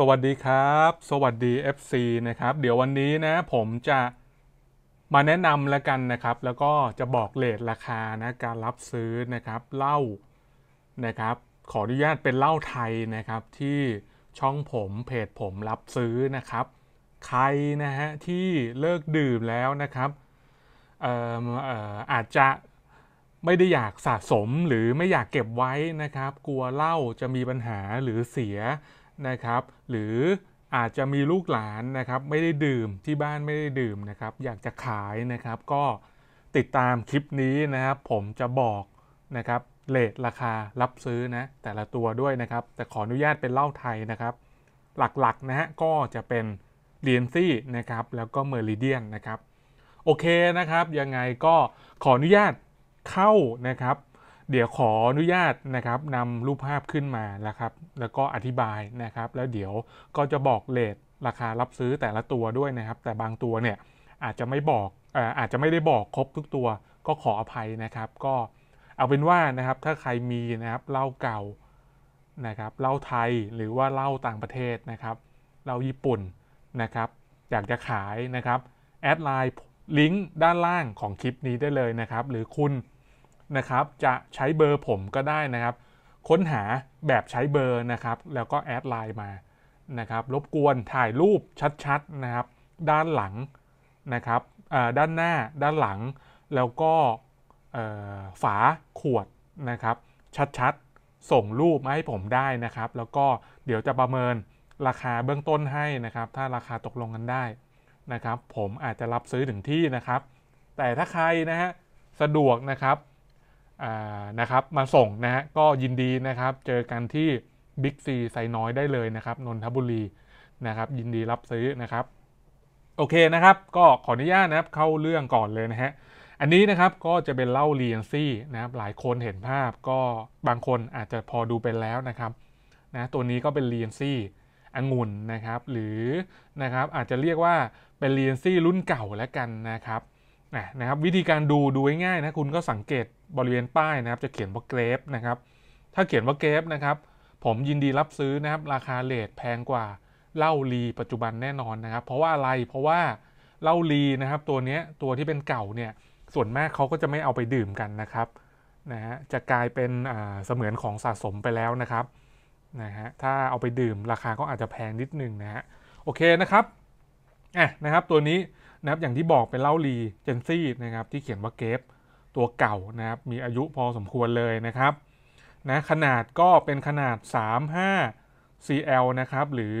สวัสดีครับ สวัสดี FC นะครับเดี๋ยววันนี้นะผมจะมาแนะนำแล้วกันนะครับ แล้วก็จะบอกเลทราคานะการรับซื้อนะครับเหล้านะครับขออนุญาตเป็นเหล้าไทยนะครับที่ช่องผมเพจผมรับซื้อนะครับ ใครนะฮะที่เลิกดื่มแล้วนะครับอออาจจะไม่ได้อยากสะสมหรือไม่อยากเก็บไว้นะครับ กลัวเหล้าจะมีปัญหาหรือเสียนะครับหรืออาจจะมีลูกหลานนะครับ ไม่ได้ดื่มที่บ้านไม่ได้ดื่มนะครับ อยากจะขายนะครับ ก็ติดตามคลิปนี้นะครับผมจะบอกนะครับเลทราคารับซื้อนะแต่ละตัวด้วยนะครับ แต่ขออนุญาตเป็นเหล้าไทยนะครับ หลักๆนะฮะก็จะเป็นเรียนซี่นะครับแล้วก็เมอริเดียนนะครับโอเคนะครับ ยังไงก็ขออนุญาตเข้านะครับเดี๋ยวขออนุญาตนะครับนำรูปภาพขึ้นมานะครับ แล้วก็อธิบายนะครับ แล้วเดี๋ยวก็จะบอกเลทราคา รับซื้อแต่ละตัวด้วยนะครับ แต่บางตัวเนี่ยอาจจะไม่บอกอาจจะไม่ได้บอกครบทุกตัว ก็ขออภัยนะครับ ก็เอาเป็นว่านะครับ ถ้าใครมีนะครับ เหล้าเก่านะครับ เหล้าไทยหรือว่าเหล้าต่างประเทศนะครับ เหล้าญี่ปุ่นนะครับ อยากจะขายนะครับ แอดไลน์ลิงก์ด้านล่างของคลิปนี้ได้เลยนะครับ หรือคุณนะครับจะใช้เบอร์ผมก็ได้นะครับ ค้นหาแบบใช้เบอร์นะครับ แล้วก็แอดไลน์มานะครับรบกวนถ่ายรูปชัดๆนะครับ ด้านหลังนะครับด้านหน้าด้านหลังแล้วก็ฝาขวดนะครับ ชัดๆส่งรูปมาให้ผมได้นะครับ แล้วก็เดี๋ยวจะประเมินราคาเบื้องต้นให้นะครับ ถ้าราคาตกลงกันได้นะครับ ผมอาจจะรับซื้อถึงที่นะครับ แต่ถ้าใครนะฮะสะดวกนะครับนะครับมาส่งนะฮะก็ยินดีนะครับเจอกันที่บิ๊กซีไซน้อยได้เลยนะครับ นนทบุรีนะครับ ยินดีรับซื้อนะครับ โอเคนะครับ ก็ขออนุญาตนะครับเข้าเรื่องก่อนเลยนะฮะอันนี้นะครับก็จะเป็นเล่าเรียนซี่นะครับ หลายคนเห็นภาพก็บางคนอาจจะพอดูไปแล้วนะครับนะตัวนี้ก็เป็นเรียนซี่องุ่นนะครับ หรือนะครับอาจจะเรียกว่าเป็นเรียนซี่รุ่นเก่าแล้วกันนะครับนะครับวิธีการดูดูง่ายๆนะคุณก็สังเกตบริเวณป้ายนะครับ จะเขียนว่าเกรฟนะครับ ถ้าเขียนว่าเกรฟนะครับ ผมยินดีรับซื้อนะครับ ราคาเลทแพงกว่าเหล้าลีปัจจุบันแน่นอนนะครับ เพราะว่าอะไรเพราะว่าเหล้าลีนะครับ ตัวนี้ตัวที่เป็นเก่าเนี่ยส่วนมากเขาก็จะไม่เอาไปดื่มกันนะครับนะฮะจะกลายเป็นเสมือนของสะสมไปแล้วนะครับนะฮะถ้าเอาไปดื่มราคาก็อาจจะแพงนิดนึงนะฮะโอเคนะครับอ่ะนะครับตัวนี้นะครับอย่างที่บอกเป็นเล่าลีเจนซี่นะครับ ที่เขียนว่าเกฟตัวเก่านะครับมีอายุพอสมควรเลยนะครับนะขนาดก็เป็นขนาด35 cl นะครับ หรือ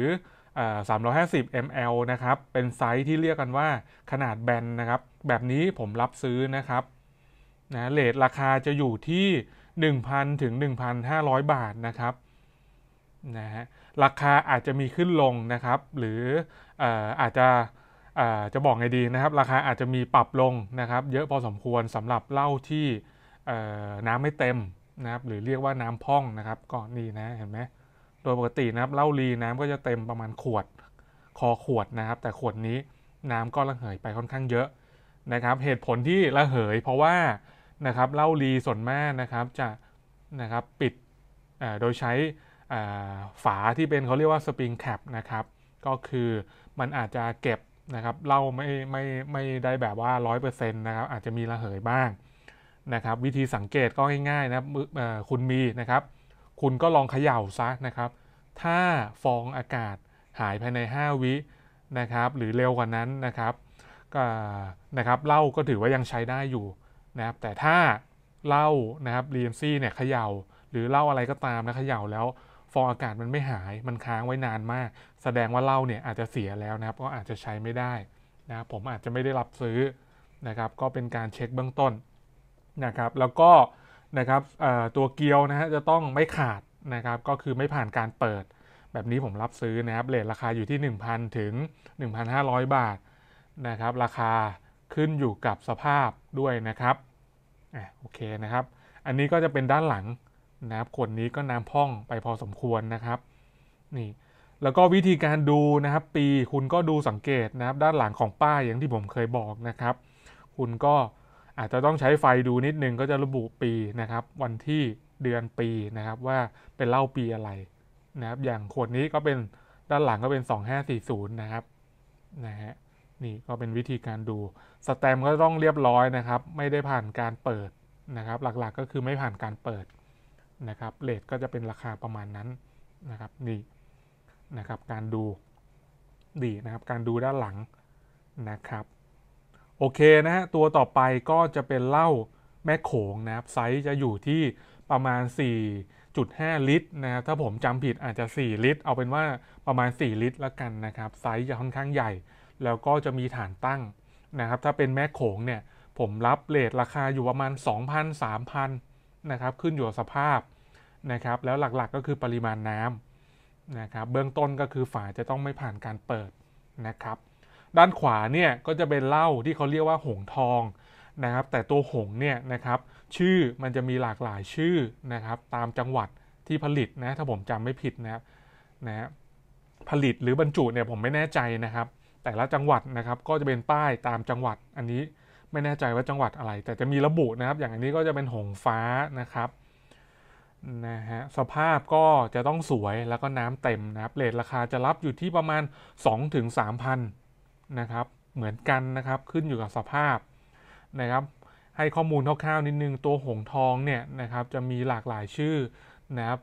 350 ml นะครับ เป็นไซส์ที่เรียกกันว่าขนาดแบนนะครับ แบบนี้ผมรับซื้อนะครับนะเลทราคาจะอยู่ที่ 1,000 ถึง 1,500 บาทนะครับนะฮะราคาอาจจะมีขึ้นลงนะครับ หรืออาจจะจะบอกไงดีนะครับ ราคาอาจจะมีปรับลงนะครับ เยอะพอสมควรสำหรับเหล้าที่น้ำไม่เต็มนะครับ หรือเรียกว่าน้ำพองนะครับ ก็นี่นะ เห็นไหมโดยปกตินะครับ เหล้าลีน้ำก็จะเต็มประมาณขวด คอขวดนะครับ แต่ขวดนี้น้ำก็ระเหยไปค่อนข้างเยอะนะครับ เหตุผลที่ระเหยเพราะว่านะครับ เหล้าลีส่วนมากนะครับจะนะครับปิดโดยใช้ฝาที่เป็นเขาเรียกว่าสปริงแคปนะครับ ก็คือมันอาจจะเก็บนะครับเล่าไม่ไม่ไม่ได้แบบว่า 100%นะครับอาจจะมีระเหยบ้างนะครับวิธีสังเกตก็ง่ายๆนะคุณมีนะครับคุณก็ลองเขย่าซะนะครับถ้าฟองอากาศหายภายใน 5 วินะครับหรือเร็วกว่านั้นนะครับก็นะครับเหล้าก็ถือว่ายังใช้ได้อยู่นะครับแต่ถ้าเหล้านะครับเรียมซี่เนี่ยเขย่าหรือเหล้าอะไรก็ตามนะเขย่าแล้วฟองอากาศมันไม่หายมันค้างไว้นานมากแสดงว่าเหล้าเนี่ยอาจจะเสียแล้วนะครับก็อาจจะใช้ไม่ได้นะผมอาจจะไม่ได้รับซื้อนะครับ ก็เป็นการเช็คเบื้องต้นนะครับ แล้วก็นะครับตัวเกียวนะฮะจะต้องไม่ขาดนะครับ ก็คือไม่ผ่านการเปิด แบบนี้ผมรับซื้อนะครับเลทราคาอยู่ที่ 1,000 ถึง 1,500บาทนะครับ ราคาขึ้นอยู่กับสภาพด้วยนะครับอ่ะโอเคนะครับ อันนี้ก็จะเป็นด้านหลังนะครับขวดนี้ก็น้ำพ่องไปพอสมควรนะครับ นี่แล้วก็วิธีการดูนะครับปี คุณก็ดูสังเกตนะครับ ด้านหลังของป้ายอย่างที่ผมเคยบอกนะครับ คุณก็อาจจะต้องใช้ไฟดูนิดนึงก็จะระบุปีนะครับ วันที่เดือนปีนะครับว่าเป็นเล่าปีอะไรนะครับ อย่างขวดนี้ก็เป็นด้านหลังก็เป็น2540นะครับนะฮะนี่ก็เป็นวิธีการดูสแตมก็ต้องเรียบร้อยนะครับ ไม่ได้ผ่านการเปิดนะครับ หลักๆก็คือไม่ผ่านการเปิดนะครับเลทก็จะเป็นราคาประมาณนั้นนะครับ นี่นะครับการดูดีนะครับการดูด้านหลังนะครับโอเคนะฮะตัวต่อไปก็จะเป็นเหล้าแม่โขงนะครับไซส์จะอยู่ที่ประมาณ 4.5 ลิตรนะครับถ้าผมจำผิดอาจจะ 4 ลิตร เอาเป็นว่าประมาณ 4 ลิตรละกันนะครับไซส์จะค่อนข้างใหญ่ แล้วก็จะมีฐานตั้งนะครับถ้าเป็นแม่โขงเนี่ยผมรับเลทราคาอยู่ประมาณ 2,000-3,000นะครับขึ้นอยู่กับสภาพนะครับแล้วหลักๆก็คือปริมาณน้ำนะครับเบื้องต้นก็คือฝาจะต้องไม่ผ่านการเปิดนะครับ ด้านขวาเนี่ยก็จะเป็นเหล้าที่เขาเรียกว่าหงทองนะครับ แต่ตัวหงเนี่ยนะครับ ชื่อมันจะมีหลากหลายชื่อนะครับ ตามจังหวัดที่ผลิตนะถ้าผมจำไม่ผิดนะนะผลิตหรือบรรจุเนี่ยผมไม่แน่ใจนะครับ แต่ละจังหวัดนะครับก็จะเป็นป้ายตามจังหวัดอันนี้ไม่แน่ใจว่าจังหวัดอะไร แต่จะมีระบุนะครับ อย่างอันนี้ก็จะเป็นหงฟ้านะครับนะฮะสภาพก็จะต้องสวยแล้วก็น้ำเต็มนะครับเลทราคาจะรับอยู่ที่ประมาณ 2-3,000นะครับเหมือนกันนะครับขึ้นอยู่กับสภาพนะครับ ให้ข้อมูลคร่าวๆนิดนึง ตัวหงทองเนี่ยนะครับจะมีหลากหลายชื่อนะครับ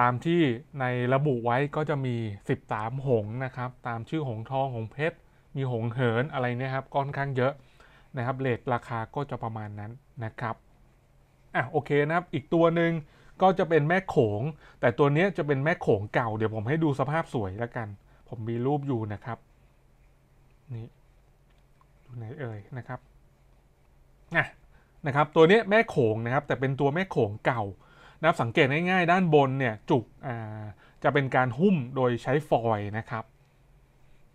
ตามที่ในระบุไว้ก็จะมี 13 หงนะครับ ตามชื่อหงทอง หงเพชร มีหงเหินอะไรเนี่ยครับก้อนข้างเยอะนะครับเลทราคาก็จะประมาณนั้นนะครับอ่ะโอเคนะครับอีกตัวหนึ่งก็จะเป็นแม่โขง แต่ตัวนี้จะเป็นแม่โขงเก่าเดี๋ยวผมให้ดูสภาพสวยแล้วกันผมมีรูปอยู่นะครับนี่ดูไหนเอ่ยนะครับนะนะครับตัวนี้แม่โขงนะครับแต่เป็นตัวแม่โขงเก่านะครับสังเกตง่ายๆ ด้านบนเนี่ยจุกอ่าจะเป็นการหุ้มโดยใช้ฟอยนะครับ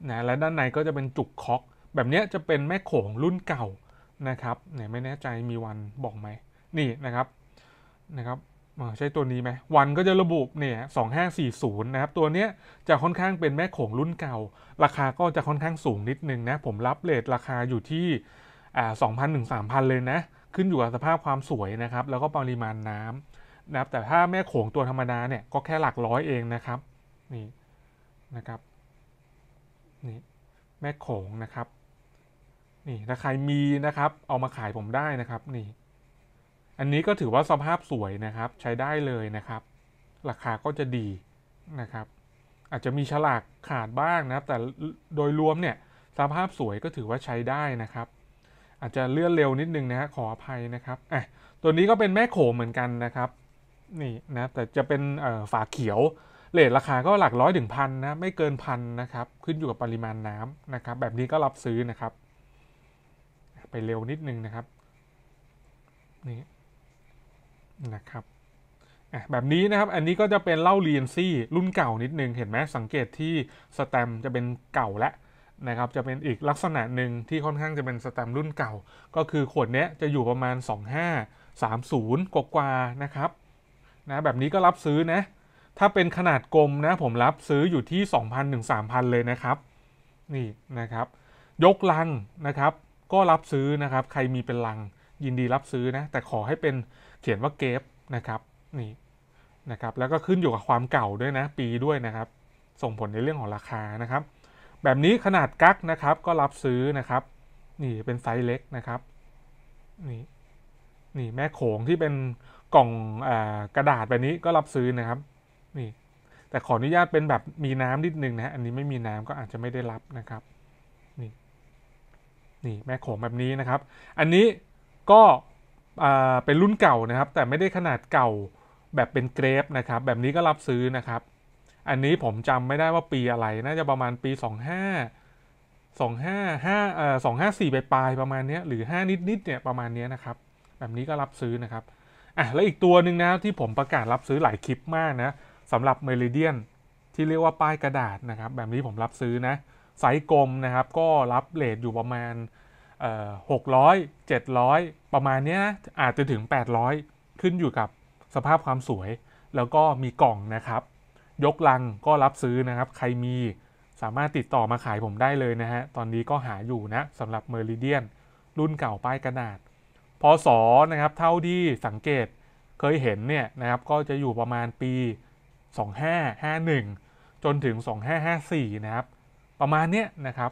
นะและด้านในก็จะเป็นจุกคอก แบบนี้จะเป็นแม่โขงรุ่นเก่านะครับเนี่ยไม่แน่ใจมีวันบอกไหมนี่นะครับ นะครับใช้ตัวนี้ไหมวันก็จะระบุเนี่ยสองห้าสี่ศูนย์นะครับ ตัวเนี้ยจะค่อนข้างเป็นแม่โขงรุ่นเก่า ราคาก็จะค่อนข้างสูงนิดนึงนะผมรับเลทราคาอยู่ที่อ่าสองพันหนึ่งสามพันเลยนะขึ้นอยู่กับสภาพความสวยนะครับ แล้วก็ปริมาณน้ำนะครับ แต่ถ้าแม่โขงตัวธรรมดาเนี่ย ก็แค่หลักร้อยเองนะครับนี่นะครับนี่แม่โขงนะครับนี่ถ้าใครมีนะครับ เอามาขายผมได้นะครับนี่อันนี้ก็ถือว่าสภาพสวยนะครับ ใช้ได้เลยนะครับ ราคาก็จะดีนะครับ อาจจะมีฉลากขาดบ้างนะแต่โดยรวมเนี่ยสภาพสวยก็ถือว่าใช้ได้นะครับ อาจจะเลื่อนเร็วนิดนึงนะขออภัยนะครับอ่ะตัวนี้ก็เป็นแม่โขเหมือนกันนะครับ นี่นะแต่จะเป็นฝาเขียวเลทราคาก็หลักร้อยถึงพันนะไม่เกินพันนะครับ ขึ้นอยู่กับปริมาณน้ำนะครับ แบบนี้ก็รับซื้อนะครับ ไปเร็วนิดนึงนะครับนี่นะครับแบบนี้นะครับอันนี้ก็จะเป็นเหล้าเรียนซี่รุ่นเก่านิดนึงเห็นไหมสังเกตที่สแตมจะเป็นเก่าและนะครับจะเป็นอีกลักษณะหนึ่งที่ค่อนข้างจะเป็นสแตมรุ่นเก่า ก็คือขวดนี้จะอยู่ประมาณ 2530กว่ากว่านะครับนะแบบนี้ก็รับซื้อนะถ้าเป็นขนาดกลมนะผมรับซื้ออยู่ที่2,000ถึง3,000 เลยนะครับนี่นะครับยกลังนะครับ ก็รับซื้อนะครับใครมีเป็นลัง ยินดีรับซื้อนะแต่ขอให้เป็นเขียนว่าเกฟนะครับนี่นะครับ แล้วก็ขึ้นอยู่กับความเก่าด้วยนะปีด้วยนะครับ ส่งผลในเรื่องของราคานะครับ แบบนี้ขนาดกักนะครับก็รับซื้อนะครับนี่เป็นไซส์เล็กนะครับนี่นี่แม่โขงที่เป็นกล่องอกระดาษแบบนี้ก็รับซื้อนะครับนี่แต่ขออนุญาตเป็นแบบมีน้ำนิดนึงนะอันนี้ไม่มีน้ำก็อาจจะไม่ได้รับนะครับนี่นี่แม่โขงแบบนี้นะครับ อันนี้ก็เป็นรุ่นเก่านะครับแต่ไม่ได้ขนาดเก่าแบบเป็นเกรฟนะครับแบบนี้ก็รับซื้อนะครับ อันนี้ผมจำไม่ได้ว่าปีอะไรน่าจะประมาณปี 25 25 5เอ่อ254ปลายยประมาณนี้หรือ 5 นิดๆเนี่ยประมาณนี้นะครับ แบบนี้ก็รับซื้อนะครับอ่ะแล้วอีกตัวหนึ่งนะที่ผมประกาศรับซื้อหลายคลิปมากนะสำหรับเมริเดียนที่เรียกว่าป้ายกระดาษนะครับแบบนี้ผมรับซื้อนะไซส์กลมนะครับก็รับเลทอยู่ประมาณหกร้อยเจ็ดร้อยประมาณนี้นะอาจจะถึง 800 ขึ้นอยู่กับสภาพความสวย แล้วก็มีกล่องนะครับ ยกลังก็รับซื้อนะครับใครมีสามารถติดต่อมาขายผมได้เลยนะฮะตอนนี้ก็หาอยู่นะสำหรับเมอริเดียนรุ่นเก่าป้ายกระดาษพออนะครับเท่าที่สังเกตเคยเห็นเนี่ยนะครับ ก็จะอยู่ประมาณปี 2551 จนถึง 2554 นะครับ ประมาณเนี้ยนะครับ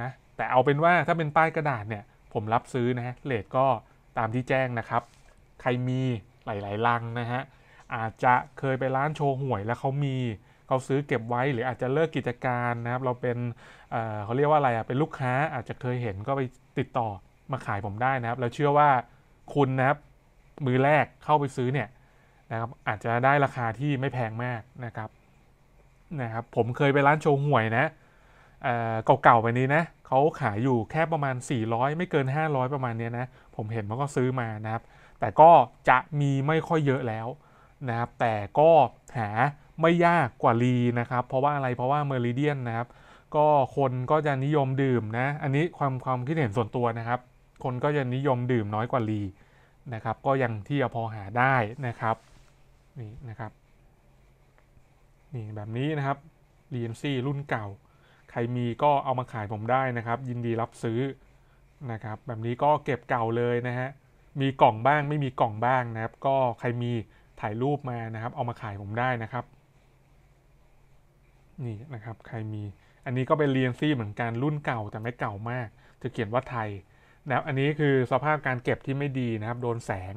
นะแต่เอาเป็นว่าถ้าเป็นป้ายกระดาษเนี่ยผมรับซื้อนะฮะเลทก็ตามที่แจ้งนะครับ ใครมีหลายๆลังนะฮะอาจจะเคยไปร้านโชว์หวย แล้วเขามีเขาซื้อเก็บไว้หรืออาจจะเลิก กิจการนะครับ เราเป็นเเขาเรียกว่าอะไรอ่ะเป็นลูกค้าอาจจะเคยเห็นก็ไปติดต่อมาขายผมได้นะครับเราเชื่อว่าคุณนะครับมือแรกเข้าไปซื้อเนี่ยนะครับอาจจะได้ราคาที่ไม่แพงมากนะครับนะครับผมเคยไปร้านโชว์หวยนะเก่าๆไปนี้นะเขาขายอยู่แค่ประมาณ 400 ไม่เกิน 500 ประมาณนี้นะ ผมเห็นมันก็ซื้อมานะครับ แต่ก็จะมีไม่ค่อยเยอะแล้ว นะครับ แต่ก็หาไม่ยากกว่าลีนะครับ เพราะว่าอะไรเพราะว่าเมอริเดียนนะครับก็คนก็จะนิยมดื่มนะอันนี้ความความคิดเห็นส่วนตัวนะครับ คนก็จะนิยมดื่มน้อยกว่าลีนะครับ ก็ยังที่จะพอหาได้นะครับนี่นะครับนี่แบบนี้นะครับมซีรุ่นเก่าใครมีก็เอามาขายผมได้นะครับ ยินดีรับซื้อนะครับ แบบนี้ก็เก็บเก่าเลยนะฮะมีกล่องบ้างไม่มีกล่องบ้างนะครับก็ใครมีถ่ายรูปมานะครับ เอามาขายผมได้นะครับ นี่นะครับใครมีอันนี้ก็เป็นเรียนซี่เหมือนกันรุ่นเก่าแต่ไม่เก่ามากจะเขียนว่าไทยนะครับอันนี้คือสภาพการเก็บที่ไม่ดีนะครับ โดนแสง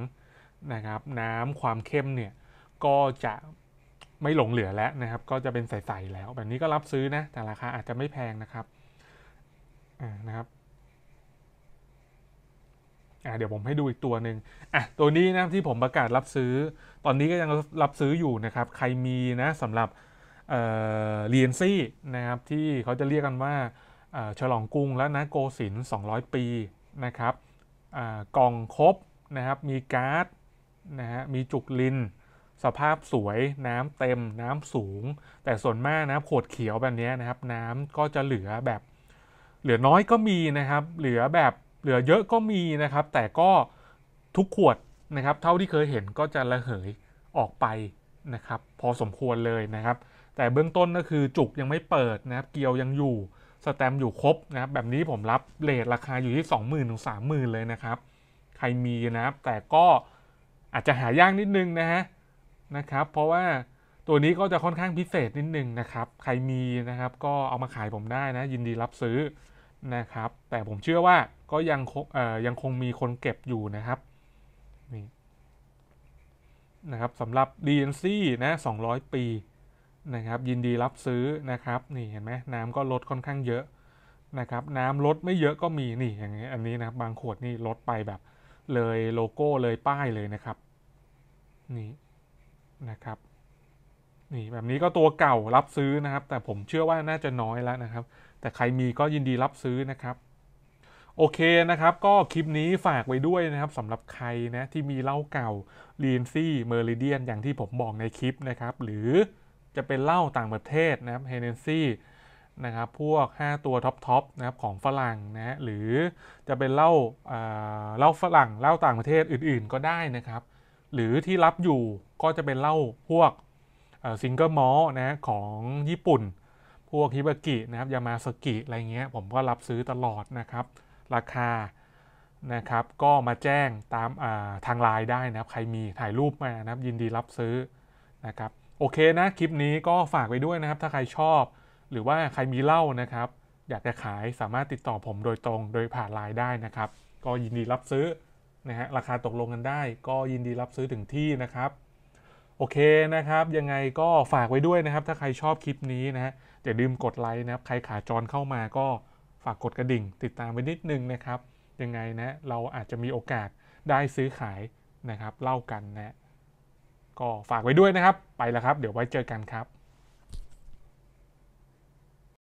นะครับ น้ำความเข้มเนี่ยก็จะไม่หลงเหลือแล้วนะครับ ก็จะเป็นใสๆแล้ว แบบนี้ก็รับซื้อนะ แต่ราคาอาจจะไม่แพงนะครับนะครับเดี๋ยวผมให้ดูอีกตัวหนึ่งอ่ะตัวนี้นะที่ผมประกาศรับซื้อ ตอนนี้ก็ยังรับซื้ออยู่นะครับ ใครมีนะสำหรับเรียนซี่นะครับที่เขาจะเรียกกันว่าฉลองกุ้งและนะโกสิน 200 ปีนะครับกล่องครบนะครับ มีการ์ดนะฮะมีจุกลินสภาพสวยน้ำเต็มน้ำสูง แต่ส่วนมากนะขวดเขียวแบบนี้นะครับ น้ำก็จะเหลือแบบเหลือน้อยก็มีนะครับ เหลือแบบเหลือเยอะก็มีนะครับ แต่ก็ทุกขวดนะครับ เท่าที่เคยเห็นก็จะระเหยออกไปนะครับพอสมควรเลยนะครับ แต่เบื้องต้นก็คือจุกยังไม่เปิดนะครับ เกียวยังอยู่ สแตมอยู่ครบนะครับแบบนี้ผมรับเลทราคาอยู่ที่ 2 0 0 0 0ื่นถึงสามหมเลยนะครับ ใครมีนะครับ แต่ก็อาจจะหายากนิดนึงนะฮะนะครับ เพราะว่าตัวนี้ก็จะค่อนข้างพิเศษนิดนึงนะครับ ใครมีนะครับก็เอามาขายผมได้นะ ยินดีรับซื้อนะครับ แต่ผมเชื่อว่าก็ยังคงยังคงมีคนเก็บอยู่นะครับ นี่นะครับสำหรับ DNC นะ 200 ปีนะครับ ยินดีรับซื้อนะครับนี่เห็นไหมน้ำก็ลดค่อนข้างเยอะนะครับ น้ำลดไม่เยอะก็มีนี่อย่างี้อันนี้นะครับบางขวดนี่ลดไปแบบ เลยโลโก้เลยป้ายเลยนะครับ นี่นะครับนี่แบบนี้ก็ตัวเก่ารับซื้อนะครับ แต่ผมเชื่อว่าน่าจะน้อยแล้วนะครับ แต่ใครมีก็ยินดีรับซื้อนะครับ โอเคนะครับ ก็คลิปนี้ฝากไว้ด้วยนะครับสำหรับใครนะที่มีเหล้าเก่าลีนซี่เมอริเดียนอย่างที่ผมบอกในคลิปนะครับ หรือจะเป็นเหล้าต่างประเทศนะครับเฮเนซี่นะครับพวก 5 ตัวท็อปทอปนะครับของฝรั่งนะหรือจะเป็นเหล้าเหล้าฝรั่งเหล้าต่างประเทศอื่นๆ ก็ได้นะครับหรือที่รับอยู่ก็จะเป็นเหล้าพวกซิงเกิลมอลนะของญี่ปุ่น พวกฮิบากินะครับยามาสกิอะไรเงี้ยผมก็รับซื้อตลอดนะครับราคานะครับก็มาแจ้งตามาทางไลน์ได้นะครับ ใครมีถ่ายรูปมานะครับ ยินดีรับซื้อนะครับโอเคนะ คลิปนี้ก็ฝากไปด้วยนะครับถ้าใครชอบ หรือว่าใครมีเหล้านะครับ อยากจะขายสามารถติดต่อผมโดยตรงโดยผ่านไลน์ได้นะครับ ก็ยินดีรับซื้อนะฮะราคาตกลงกันได้ ก็ยินดีรับซื้อถึงที่นะครับ โอเคนะครับ ยังไงก็ฝากไว้ด้วยนะครับ ถ้าใครชอบคลิปนี้นะฮะอย่าลืมกดไลค์นะครับใครขาจรเข้ามาก็ฝากกดกระดิ่งติดตามไว้นิดนึงนะครับยังไงนะเราอาจจะมีโอกาสได้ซื้อขายนะครับ เล่ากันนะก็ฝากไว้ด้วยนะครับไปแล้วครับ เดี๋ยวไว้เจอกันครับ